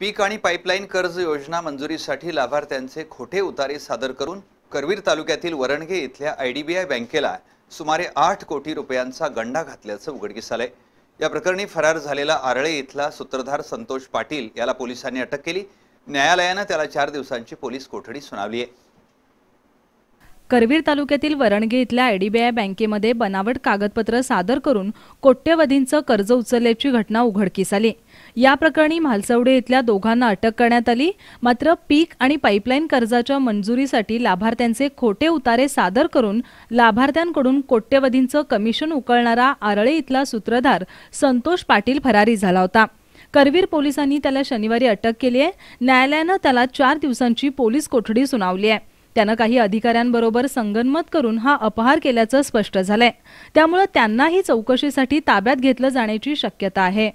पीक आणि पाईपलाईन कर्ज योजना मंजुरीसाठी लाभार्थ्यांचे खोटे उतारे सादर करून करवीर तालुक्यातील वरणगे इथल्या आय डी बी आय बँकेला सुमारे आठ कोटी रुपयांचा गंडा घातल्याचं उघडकीस आलंय या प्रकरणी फरार झालेला आरळे इथला सूत्रधार संतोष पाटील याला पोलिसांनी अटक केली न्यायालयानं त्याला चार दिवसांची पोलीस कोठडी सुनावली आहे करवीर तालुक्यातील वरणगे इथल्या आयडीबीआय बँकेमध्ये बनावट कागदपत्र सादर करून कोट्यवधींचं कर्ज उचलल्याची घटना उघडकीस आली या प्रकरणी म्हालसवडे इथल्या दोघांना अटक करण्यात आली मात्र पीक आणि पाईपलाईन कर्जाच्या मंजुरीसाठी लाभार्थ्यांचे खोटे उतारे सादर करून लाभार्थ्यांकडून कोट्यवधींचं कमिशन उकळणारा आरळे इथला सूत्रधार संतोष पाटील फरारी झाला होता करवीर पोलिसांनी त्याला शनिवारी अटक केली आहे न्यायालयानं त्याला चार दिवसांची पोलीस कोठडी सुनावली आहे त्यानं काही अधिकाऱ्यांबरोबर संगनमत करून हा अपहार केल्याचं स्पष्ट झालंय त्यामुळे त्यांनाही चौकशीसाठी ताब्यात घेतलं जाण्याची शक्यता आहे